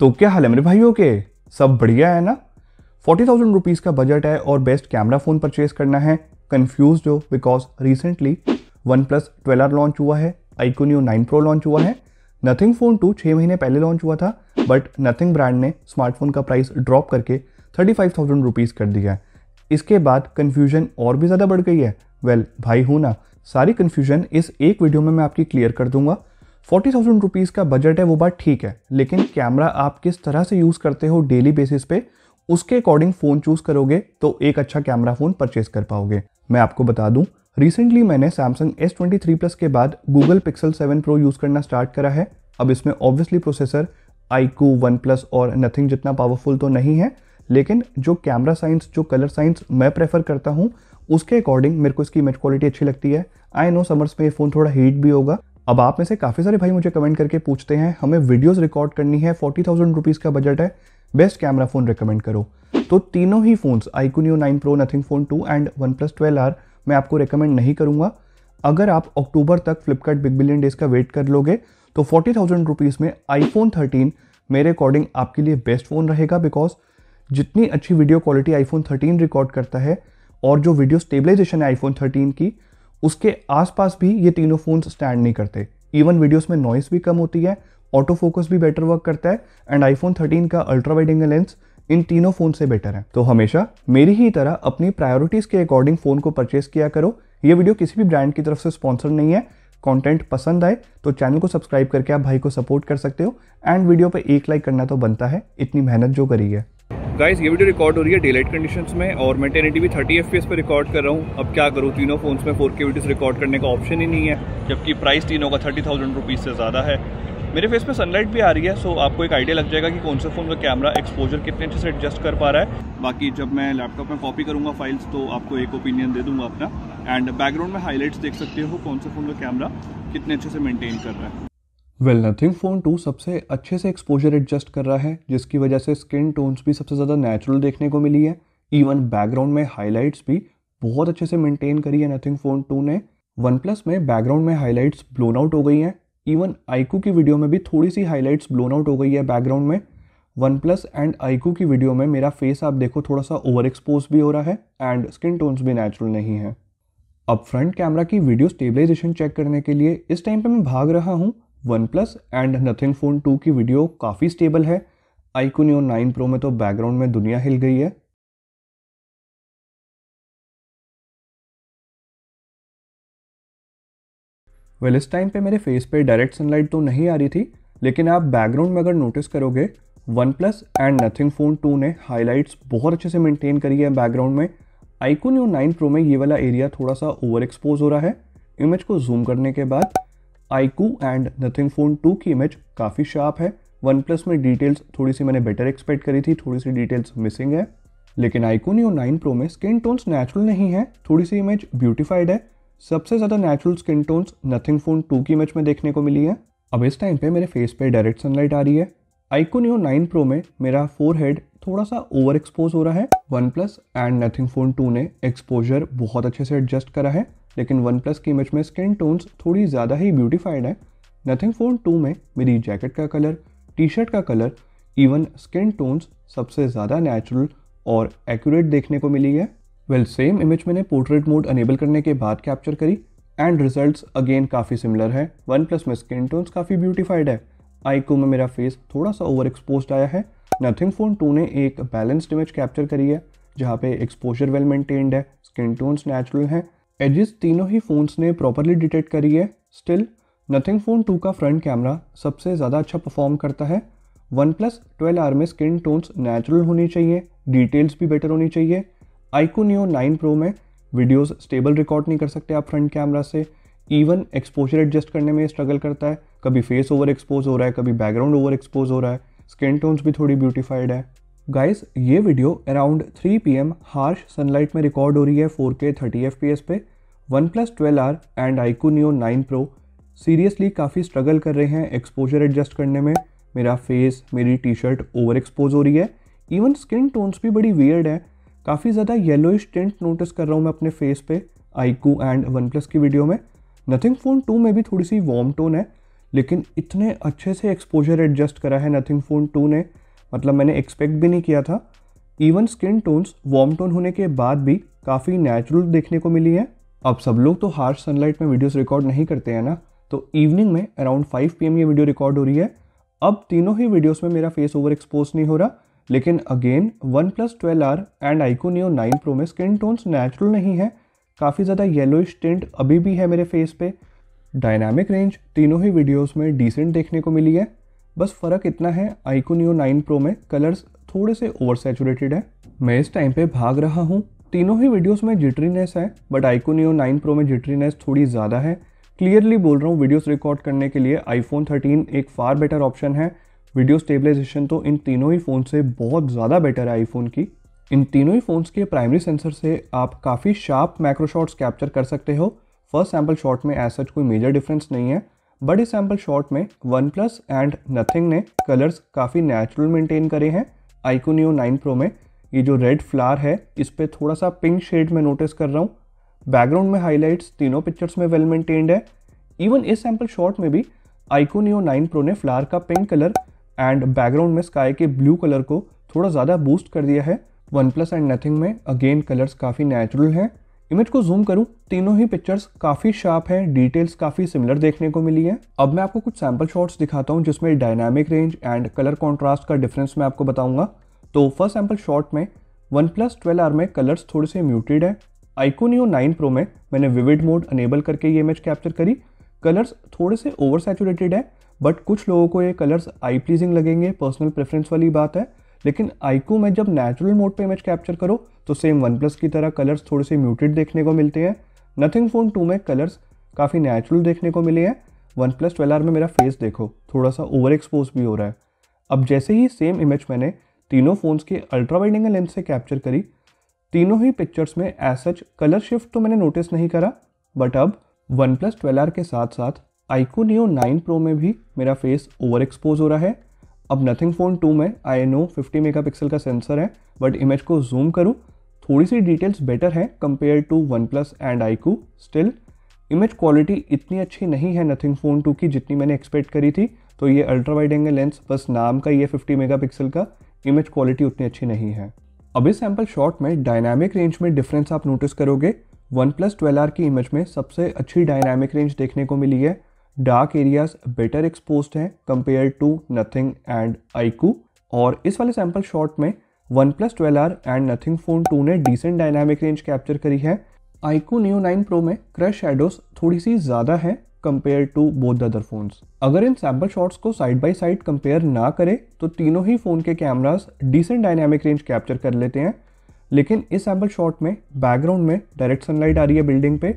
तो क्या हाल है मेरे भाइयों के सब बढ़िया है ना फोर्टी थाउजेंड रुपीज़ का बजट है और बेस्ट कैमरा फ़ोन परचेज करना है कन्फ्यूज हो because recently one plus twelve R launch हुआ है आइकोनियो नाइन प्रो लॉन्च हुआ है नथिंग फ़ोन टू छः महीने पहले लॉन्च हुआ था बट नथिंग ब्रांड ने स्मार्टफोन का प्राइस ड्रॉप करके थर्टी फाइव थाउजेंड रुपीज़ कर दिया है इसके बाद कन्फ्यूजन और भी ज़्यादा बढ़ गई है वेल well, भाई हूँ ना सारी कन्फ्यूजन इस एक वीडियो में मैं आपकी क्लियर कर दूंगा फोर्टी थाउजेंड रुपीज़ का बजट है वो बात ठीक है लेकिन कैमरा आप किस तरह से यूज़ करते हो डेली बेसिस पे उसके अकॉर्डिंग फ़ोन चूज़ करोगे तो एक अच्छा कैमरा फ़ोन परचेज कर पाओगे मैं आपको बता दूं रिसेंटली मैंने Samsung S twenty three plus के बाद Google Pixel seven pro use करना स्टार्ट करा है अब इसमें obviously processor iQOO one plus और नथिंग जितना पावरफुल तो नहीं है लेकिन जो कैमरा साइंस जो कलर साइंस मैं प्रेफर करता हूँ उसके अकॉर्डिंग मेरे को इसकी इमेज क्वालिटी अच्छी लगती है आई नो समर्स में ये फ़ोन थोड़ा हीट भी होगा अब आप में से काफ़ी सारे भाई मुझे कमेंट करके पूछते हैं हमें वीडियोस रिकॉर्ड करनी है फोर्टी थाउजेंड रुपीज़ का बजट है बेस्ट कैमरा फ़ोन रिकमेंड करो तो तीनों ही phones iQOO Neo nine pro nothing phone two and one plus twelve R मैं आपको रिकमेंड नहीं करूँगा अगर आप अक्टूबर तक फ्लिपकार्ट बिग बिलियन डेज़ का वेट कर लोगे तो फोर्टी थाउजेंड रुपीज़ में आईफोन थर्टीन मेरे अकॉर्डिंग आपके लिए बेस्ट फ़ोन रहेगा बिकॉज जितनी अच्छी video quality iPhone thirteen record करता है और जो वीडियो स्टेबलाइजेशन है आईफोन थर्टीन की उसके आसपास भी ये तीनों फ़ोन स्टैंड नहीं करते इवन वीडियोस में नॉइस भी कम होती है ऑटो फोकस भी बेटर वर्क करता है एंड आईफोन 13 का अल्ट्रा वाइड एंगल लेंस इन तीनों फ़ोन से बेटर है तो हमेशा मेरी ही तरह अपनी प्रायोरिटीज़ के अकॉर्डिंग फ़ोन को परचेस किया करो ये वीडियो किसी भी ब्रांड की तरफ से स्पॉन्सर नहीं है कॉन्टेंट पसंद आए तो चैनल को सब्सक्राइब करके आप भाई को सपोर्ट कर सकते हो एंड वीडियो पर एक लाइक करना तो बनता है इतनी मेहनत जो करी है गाइस ये वीडियो रिकॉर्ड हो रही है डे लाइट कंडीशन में और मैं टेन एटी थर्टी एफ पे रिकॉर्ड कर रहा हूँ अब क्या करूँ तीनों फोन्स में फोर के वीडियोस रिकॉर्ड करने का ऑप्शन ही नहीं है जबकि प्राइस तीनों का थर्टी थाउजेंड रुपीज़ से ज़्यादा है मेरे फेस पे सनलाइट भी आ रही है सो आपको एक आइडिया लग जाएगा कि कौन से फ़ोन का कैमरा एक्सपोजर कितने अच्छे से एडजस्ट कर पा रहा है बाकी जब मैं लैपटॉप में कॉपी करूँगा फाइल्स तो आपको एक ओपिनियन दे दूँगा अपना एंड बैकग्राउंड में हाईलाइट्स देख सकते हो कौन से फ़ोन का कैमरा कितने अच्छे से मेनटेन कर रहा है वेल नथिंग फ़ोन टू सबसे अच्छे से एक्सपोजर एडजस्ट कर रहा है जिसकी वजह से स्किन टोन्स भी सबसे ज़्यादा नेचुरल देखने को मिली है इवन बैकग्राउंड में हाईलाइट्स भी बहुत अच्छे से मेंटेन करी है नथिंग फ़ोन टू ने वन प्लस में बैकग्राउंड में हाईलाइट्स ब्लोन आउट हो गई हैं इवन आईकू की वीडियो में भी थोड़ी सी हाईलाइट्स ब्लोन आउट हो गई है बैकग्राउंड में वन प्लस एंड आईकू की वीडियो में मेरा फेस आप देखो थोड़ा सा ओवर एक्सपोज भी हो रहा है एंड स्किन टोन्स भी नेचुरल नहीं है अब फ्रंट कैमरा की वीडियो स्टेबलाइजेशन चेक करने के लिए इस टाइम पे मैं भाग रहा हूँ one plus and nothing phone two की वीडियो काफ़ी स्टेबल है आईकोनियो नाइन प्रो में तो बैकग्राउंड में दुनिया हिल गई है वेल well, इस टाइम पे मेरे फेस पे डायरेक्ट सनलाइट तो नहीं आ रही थी लेकिन आप बैकग्राउंड में अगर नोटिस करोगे one plus and nothing phone two ने हाईलाइट्स बहुत अच्छे से मेंटेन करी है बैकग्राउंड में आईकोन यू नाइन प्रो में ये वाला एरिया थोड़ा सा ओवर एक्सपोज हो रहा है इमेज को जूम करने के बाद आईकू एंड नथिंग फ़ोन 2 की इमेज काफ़ी शार्प है वन प्लस में डिटेल्स थोड़ी सी मैंने बेटर एक्सपेक्ट करी थी थोड़ी सी डिटेल्स मिसिंग है लेकिन आइकोनियो नाइन प्रो में स्किन टोन्स नेचुरल नहीं है थोड़ी सी इमेज ब्यूटिफाइड है सबसे ज़्यादा natural skin tones nothing phone 2 की इमेज में देखने को मिली है अब इस टाइम पे मेरे फेस पे डायरेक्ट सनलाइट आ रही है न्यू नाइन प्रो में मेरा फोर थोड़ा सा ओवर एक्सपोज हो रहा है one plus and nothing phone two ने एक्सपोजर बहुत अच्छे से एडजस्ट करा है लेकिन वन प्लस की इमेज में स्किन टोन्स थोड़ी ज़्यादा ही ब्यूटीफाइड है नथिंग फ़ोन टू में मेरी जैकेट का कलर टी शर्ट का कलर इवन स्किन टोन्स सबसे ज़्यादा नेचुरल और एक्यूरेट देखने को मिली है वेल सेम इमेज मैंने पोर्ट्रेट मोड अनेबल करने के बाद कैप्चर करी एंड रिजल्ट्स अगेन काफ़ी सिमिलर है वन प्लस में स्किन टोन्स काफ़ी ब्यूटीफाइड है आईको में मेरा फेस थोड़ा सा ओवर एक्सपोज आया है नथिंग फ़ोन टू ने एक बैलेंस्ड इमेज कैप्चर करी है जहाँ पे एक्सपोजर वेल मेंटेन्ड है स्किन टोन्स नेचुरल हैं एजिस तीनों ही फ़ोन्स ने प्रॉपरली डिटेक्ट करी है स्टिल नथिंग फ़ोन टू का फ्रंट कैमरा सबसे ज़्यादा अच्छा परफॉर्म करता है वन प्लस ट्वेल्व आर में स्किन टोन्स नेचुरल होनी चाहिए डिटेल्स भी बेटर होनी चाहिए आईको नियो नाइन प्रो में वीडियोस स्टेबल रिकॉर्ड नहीं कर सकते आप फ्रंट कैमरा से इवन एक्सपोजर एडजस्ट करने में स्ट्रगल करता है कभी फेस ओवर एक्सपोज हो रहा है कभी बैकग्राउंड ओवर एक्सपोज हो रहा है स्किन टोन्स भी थोड़ी ब्यूटिफाइड है गाइस ये video around 3 PM harsh sunlight में रिकॉर्ड हो रही है 4K 30 FPS पे one plus twelve R and iQOO Neo nine pro seriously काफ़ी स्ट्रगल कर रहे हैं एक्सपोजर एडजस्ट करने में मेरा फेस मेरी टी शर्ट ओवर एक्सपोज हो रही है इवन स्किन टोन्स भी बड़ी वियर्ड है काफ़ी ज़्यादा येलोइश टेंट नोटिस कर रहा हूँ मैं अपने फेस पे आईकू एंड वन प्लस की वीडियो में नथिंग फ़ोन टू में भी थोड़ी सी वार्म टोन है लेकिन इतने अच्छे से एक्सपोजर एडजस्ट करा है नथिंग फ़ोन टू ने मतलब मैंने एक्सपेक्ट भी नहीं किया था even skin tones warm tone होने के बाद भी काफ़ी नेचुरल देखने को मिली है अब सब लोग तो हार्श सनलाइट में वीडियोस रिकॉर्ड नहीं करते हैं ना तो इवनिंग में अराउंड 5 पीएम ये वीडियो रिकॉर्ड हो रही है अब तीनों ही वीडियोस में मेरा फेस ओवर एक्सपोज नहीं हो रहा लेकिन again one plus twelve R and iQOO Neo nine pro में स्किन टोन्स नेचुरल नहीं है काफ़ी ज़्यादा येलोइश स्टेंट अभी भी है मेरे फेस पे डायनामिक रेंज तीनों ही वीडियोज़ में डिसेंट देखने को मिली है बस फ़र्क इतना है आइकोनियो नाइन प्रो में कलर्स थोड़े से ओवर सेचुरेटेड है मैं इस टाइम पे भाग रहा हूँ तीनों ही वीडियोस में जिटरीनेस है बट आइकोनियो नाइन प्रो में जिटरीनेस थोड़ी ज़्यादा है क्लियरली बोल रहा हूँ वीडियोस रिकॉर्ड करने के लिए आईफोन 13 एक फार बेटर ऑप्शन है वीडियो स्टेबलाइजेशन तो इन तीनों ही फ़ोन से बहुत ज़्यादा बेटर है आईफोन की इन तीनों ही फ़ोन्स के प्राइमरी सेंसर से आप काफ़ी शार्प माइक्रोशॉट्स कैप्चर कर सकते हो फर्स्ट सैम्पल शॉट में एज सच कोई मेजर डिफरेंस नहीं है बड़े सैम्पल शॉट में वन प्लस एंड नथिंग ने कलर्स काफ़ी नेचुरल मेंटेन करे हैं आइकोनियो नाइन प्रो में ये जो रेड फ्लार है इस पर थोड़ा सा पिंक शेड में नोटिस कर रहा हूँ बैकग्राउंड में हाईलाइट्स तीनों पिक्चर्स में वेल मेंटेन्ड है इवन इस सैम्पल शॉट में भी आइकोनियो नाइन प्रो ने फ्लार का पिंक कलर एंड बैकग्राउंड में स्काई के ब्लू कलर को थोड़ा ज़्यादा बूस्ट कर दिया है वन प्लस एंड नथिंग में अगेन कलर्स काफ़ी नेचुरल हैं इमेज को जूम करूं तीनों ही पिक्चर्स काफी शार्प हैं डिटेल्स काफी सिमिलर देखने को मिली है अब मैं आपको कुछ सैम्पल शॉट्स दिखाता हूं जिसमें dynamic range and colour contrast का डिफरेंस मैं आपको बताऊंगा तो फर्स्ट सैम्पल शॉट में वन प्लस ट्वेल्व आर में कलर्स थोड़े से म्यूटेड है आइकोनियो नाइन प्रो में मैंने विविड मोड अनेबल करके ये इमेज कैप्चर करी कलर्स थोड़े से ओवर सैचुरेटेड है बट कुछ लोगों को ये कलर्स आई प्लीजिंग लगेंगे पर्सनल प्रेफरेंस वाली बात है लेकिन आईकू में जब नेचुरल मोड पे इमेज कैप्चर करो तो सेम वन प्लस की तरह कलर्स थोड़े से म्यूटेड देखने को मिलते हैं नथिंग फ़ोन टू में कलर्स काफ़ी नेचुरल देखने को मिले हैं वन प्लस ट्वेल्व आर में मेरा फेस देखो थोड़ा सा ओवर एक्सपोज भी हो रहा है अब जैसे ही सेम इमेज मैंने तीनों फ़ोन्स के अल्ट्रा वाइड लेंस से कैप्चर करी तीनों ही पिक्चर्स में एज सच कलर शिफ्ट तो मैंने नोटिस नहीं करा बट अब वन प्लस ट्वेल्व आर के साथ साथ आईको नियो नाइन प्रो में भी मेरा फेस ओवर एक्सपोज हो रहा है अब नथिंग फ़ोन टू में आई नो फिफ्टी मेगा का सेंसर है बट इमेज को जूम करूँ थोड़ी सी डिटेल्स बेटर है compare to one plus and I still image quality इतनी अच्छी नहीं है नथिंग फ़ोन टू की जितनी मैंने एक्सपेक्ट करी थी तो ये अल्ट्रा वाइड एंगल लेंस बस नाम का ये 50 मेगापिक्सल का इमेज क्वालिटी उतनी अच्छी नहीं है अब इस सैम्पल शॉट में डायनामिक रेंज में डिफरेंस आप नोटिस करोगे वन प्लस ट्वेल्व आर की इमेज में सबसे अच्छी डायनामिक रेंज देखने को मिली है डार्क एरियाज बेटर एक्सपोज हैं compare to nothing and iQOO और इस वाले सैम्पल शॉट में one plus twelve R and nothing phone two ने डिसेंट डायनामिक रेंज कैप्चर करी है आईकू न्यू नाइन प्रो में क्रश शेडोज थोड़ी सी ज़्यादा है compare to both other phones अगर इन सैम्पल शॉट्स को साइड बाय साइड कंपेयर ना करें तो तीनों ही फ़ोन के cameras decent dynamic range capture कर लेते हैं लेकिन इस सैम्पल शॉट में बैकग्राउंड में डायरेक्ट सनलाइट आ रही है बिल्डिंग पे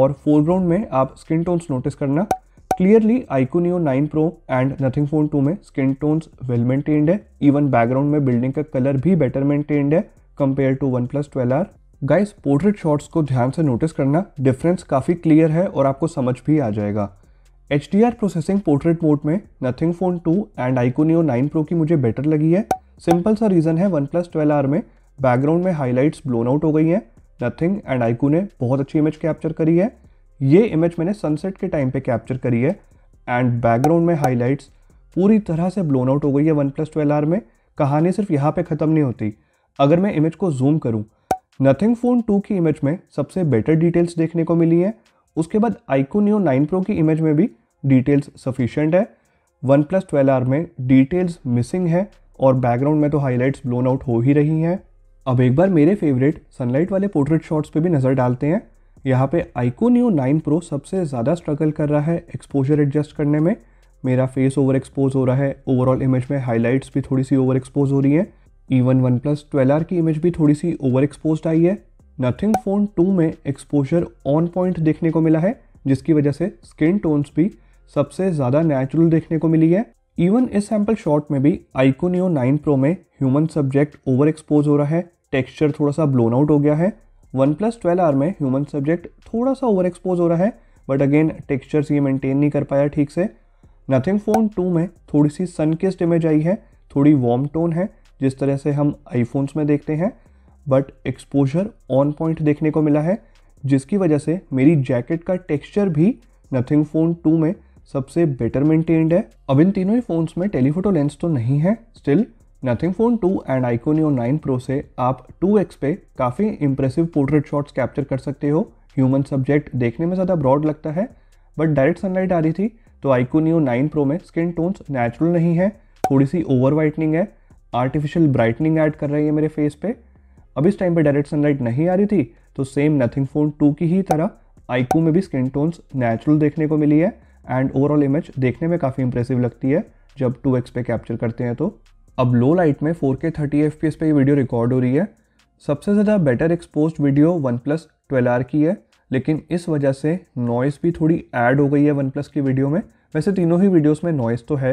और फोरग्राउंड में आप स्किन टोन्स नोटिस करना clearly iQOO Neo 9 Pro and nothing phone 2 में स्किन टोन्स वेल मेंटेन्ड है इवन बैकग्राउंड में बिल्डिंग का कलर भी बेटर मेंटेन्ड है compare to one plus twelve R guys portrait shots को ध्यान से नोटिस करना डिफरेंस काफ़ी क्लियर है और आपको समझ भी आ जाएगा एच प्रोसेसिंग पोर्ट्रेट मोड में Nothing phone 2 and iQOO Neo 9 Pro की मुझे बेटर लगी है सिंपल सा रीज़न है वन प्लस ट्वेल्व आर में बैकग्राउंड में हाईलाइट्स ब्लोन आउट हो गई हैं नथिंग एंड आइकू ने बहुत अच्छी इमेज कैप्चर करी है ये इमेज मैंने सनसेट के टाइम पे कैप्चर करी है एंड बैकग्राउंड में हाईलाइट्स पूरी तरह से ब्लोन आउट हो गई है वन प्लस ट्वेल्व आर में कहानी सिर्फ यहाँ पे ख़त्म नहीं होती अगर मैं इमेज को जूम करूँ नथिंग फ़ोन टू की इमेज में सबसे बेटर डिटेल्स देखने को मिली हैं उसके बाद आईको न्यू नाइन प्रो की इमेज में भी डिटेल्स सफिशेंट है वन प्लस ट्वेल्व आर में डिटेल्स मिसिंग है और बैकग्राउंड में तो हाईलाइट्स ब्लोन आउट हो ही रही हैं अब एक बार मेरे फेवरेट सनलाइट वाले पोर्ट्रेट शॉट्स पे भी नज़र डालते हैं यहाँ पे आइकोनियो नाइन प्रो सबसे ज़्यादा स्ट्रगल कर रहा है एक्सपोजर एडजस्ट करने में मेरा फेस ओवर एक्सपोज हो रहा है ओवरऑल इमेज में हाईलाइट्स भी थोड़ी सी ओवर एक्सपोज हो रही है even one plus twelve R की इमेज भी थोड़ी सी ओवर एक्सपोज आई है नथिंग फोन टू में एक्सपोजर ऑन पॉइंट देखने को मिला है जिसकी वजह से स्किन टोन्स भी सबसे ज़्यादा नेचुरल देखने को मिली है इवन इस सैम्पल शॉट में भी आइकोनियो 9 प्रो में ह्यूमन सब्जेक्ट ओवर एक्सपोज हो रहा है टेक्सचर थोड़ा सा ब्लोन आउट हो गया है वन प्लस ट्वेल्व आर में ह्यूमन सब्जेक्ट थोड़ा सा ओवर एक्सपोज हो रहा है बट अगेन टेक्सचर्स ये मेंटेन नहीं कर पाया ठीक से नथिंग फ़ोन टू में थोड़ी सी सनकेस्ट इमेज आई है थोड़ी वार्म टोन है जिस तरह से हम आईफोन्स में देखते हैं बट एक्सपोजर ऑन पॉइंट देखने को मिला है जिसकी वजह से मेरी जैकेट का टेक्स्चर भी नथिंग फ़ोन टू में सबसे बेटर मेंटेन्ड है अब इन तीनों ही फ़ोन्स में टेलीफोटो लेंस तो नहीं है still nothing phone two and iQOO Neo nine Pro से आप एक्स पे काफ़ी इंप्रेसिव पोर्ट्रेट शॉट्स कैप्चर कर सकते हो ह्यूमन सब्जेक्ट देखने में ज़्यादा ब्रॉड लगता है बट डायरेक्ट सनलाइट आ रही थी तो आइकोनियो नाइन प्रो में स्किन टोन्स नेचुरल नहीं है थोड़ी सी ओवर वाइटनिंग है आर्टिफिशियल ब्राइटनिंग ऐड कर रही है मेरे फेस पे अब इस टाइम पे डायरेक्ट सनलाइट नहीं आ रही थी तो सेम नथिंग फ़ोन टू की ही तरह आईकू में भी स्किन टोन्स नेचुरल देखने को मिली है एंड ओवरऑल इमेज देखने में काफ़ी इंप्रेसिव लगती है जब एक्स पे कैप्चर करते हैं तो अब लो लाइट में 4K 30 FPS पे ये वीडियो रिकॉर्ड हो रही है सबसे ज़्यादा better expose video one plus twelve की है लेकिन इस वजह से नॉइस भी थोड़ी ऐड हो गई है वन प्लस की वीडियो में वैसे तीनों ही वीडियोस में नॉइस तो है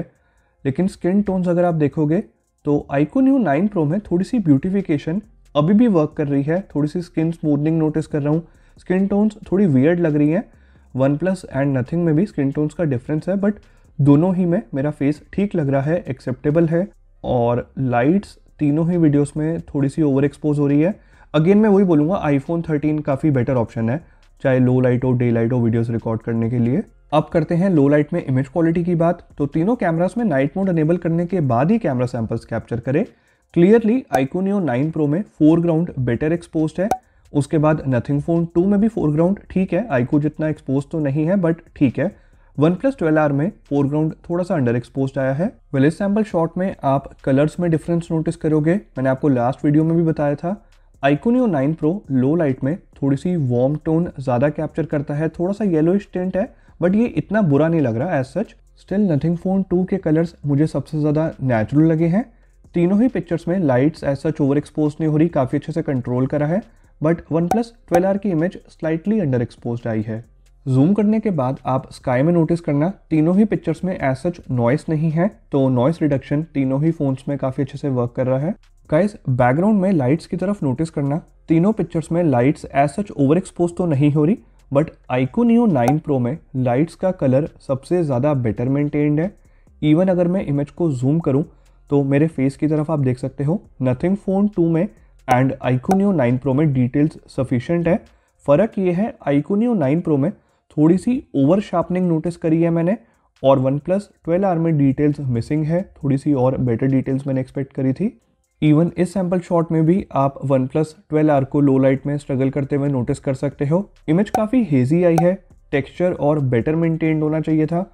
लेकिन स्किन टोन्स अगर आप देखोगे तो आईको न्यू नाइन प्रो में थोड़ी सी ब्यूटिफिकेशन अभी भी वर्क कर रही है थोड़ी सी स्किन स्मूदनिंग नोटिस कर रहा हूँ स्किन टोन्स थोड़ी वियर्ड लग रही हैं वन प्लस एंड नथिंग में भी स्किन टोन्स का डिफरेंस है बट दोनों ही में मेरा फेस ठीक लग रहा है एक्सेप्टेबल है और लाइट्स तीनों ही वीडियोस में थोड़ी सी ओवर एक्सपोज हो रही है अगेन मैं वही बोलूँगा आईफोन 13 काफ़ी बेटर ऑप्शन है चाहे लो लाइट हो डे लाइट हो वीडियोस रिकॉर्ड करने के लिए अब करते हैं लो लाइट में इमेज क्वालिटी की बात तो तीनों कैमरास में नाइट मोड अनेबल करने के बाद ही कैमरा सैम्पल्स कैप्चर करें क्लियरली आइकोनियो नाइन प्रो में फोरग्राउंड बेटर एक्सपोज है उसके बाद नथिंग फोन टू में भी फोरग्राउंड ठीक है आइको जितना एक्सपोज तो नहीं है बट ठीक है वन प्लस ट्वेल्व आर में फोरग्राउंड थोड़ा सा अंडर एक्सपोज आया है वेल इस सैम्पल शॉट में आप कलर्स में डिफरेंस नोटिस करोगे मैंने आपको लास्ट वीडियो में भी बताया था आइकोनियो 9 प्रो लो लाइट में थोड़ी सी वार्म टोन ज़्यादा कैप्चर करता है थोड़ा सा येलो टेंट है बट ये इतना बुरा नहीं लग रहा as such still Nothing phone two के कलर्स मुझे सबसे ज़्यादा नेचुरल लगे हैं तीनों ही पिक्चर्स में lights as such over expose नहीं हो रही काफ़ी अच्छे से कंट्रोल करा है but one plus twelve R की इमेज स्लाइटली अंडर एक्सपोज आई है जूम करने के बाद आप स्काई में नोटिस करना तीनों ही पिक्चर्स में एज सच नॉइस नहीं है तो नॉइस रिडक्शन तीनों ही फोन्स में काफ़ी अच्छे से वर्क कर रहा है गाइस बैकग्राउंड में लाइट्स की तरफ नोटिस करना तीनों पिक्चर्स में lights as such over expose तो नहीं हो रही बट आइकोनियो 9 प्रो में लाइट्स का कलर सबसे ज़्यादा बेटर मेंटेन्ड है इवन अगर मैं इमेज को जूम करूँ तो मेरे फेस की तरफ आप देख सकते हो नथिंग फ़ोन 2 में एंड आइकोनियो 9 प्रो में डिटेल्स सफिशेंट है फ़र्क ये है आइकोनियो 9 प्रो में थोड़ी सी ओवर शार्पनिंग नोटिस करी है मैंने और वन प्लस ट्वेल्व आर में डिटेल्स मिसिंग है थोड़ी सी और बेटर डिटेल्स मैंने एक्सपेक्ट करी थी इवन इस सैम्पल शॉट में भी आप वन प्लस ट्वेल्व आर को लो लाइट में स्ट्रगल करते हुए नोटिस कर सकते हो इमेज काफ़ी हेजी आई है टेक्सचर और बेटर मेंटेन्ड होना चाहिए था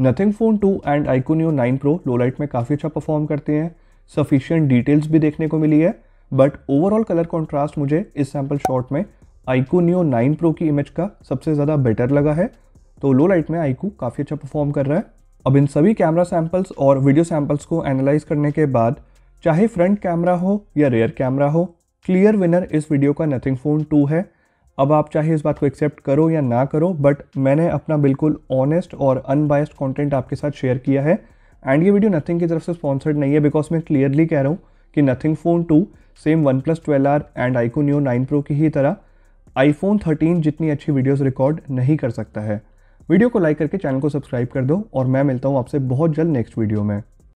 Nothing phone two and iQOO Neo nine Pro low light में काफ़ी अच्छा परफॉर्म करते हैं सफिशियंट डिटेल्स भी देखने को मिली है बट ओवरऑल कलर कॉन्ट्रास्ट मुझे इस सैम्पल शॉट में आईकू न्यू नाइन प्रो की इमेज का सबसे ज़्यादा बेटर लगा है तो लो लाइट में आईकू काफ़ी अच्छा परफॉर्म कर रहा है अब इन सभी कैमरा सैम्पल्स और वीडियो सैम्पल्स को एनालाइज करने के बाद चाहे फ्रंट कैमरा हो या रेयर कैमरा हो क्लियर विनर इस वीडियो का नथिंग फ़ोन टू है अब आप चाहे इस बात को एक्सेप्ट करो या ना करो बट मैंने अपना बिल्कुल ऑनेस्ट और अनबायस्ड कंटेंट आपके साथ शेयर किया है एंड ये वीडियो नथिंग की तरफ से स्पॉन्सर्ड नहीं है बिकॉज मैं क्लियरली कह रहा हूँ कि Nothing phone two same one plus twelve R and iQOO Neo nine Pro की ही तरह आईफोन 13 जितनी अच्छी वीडियोस रिकॉर्ड नहीं कर सकता है वीडियो को लाइक करके चैनल को सब्सक्राइब कर दो और मैं मिलता हूँ आपसे बहुत जल्द नेक्स्ट वीडियो में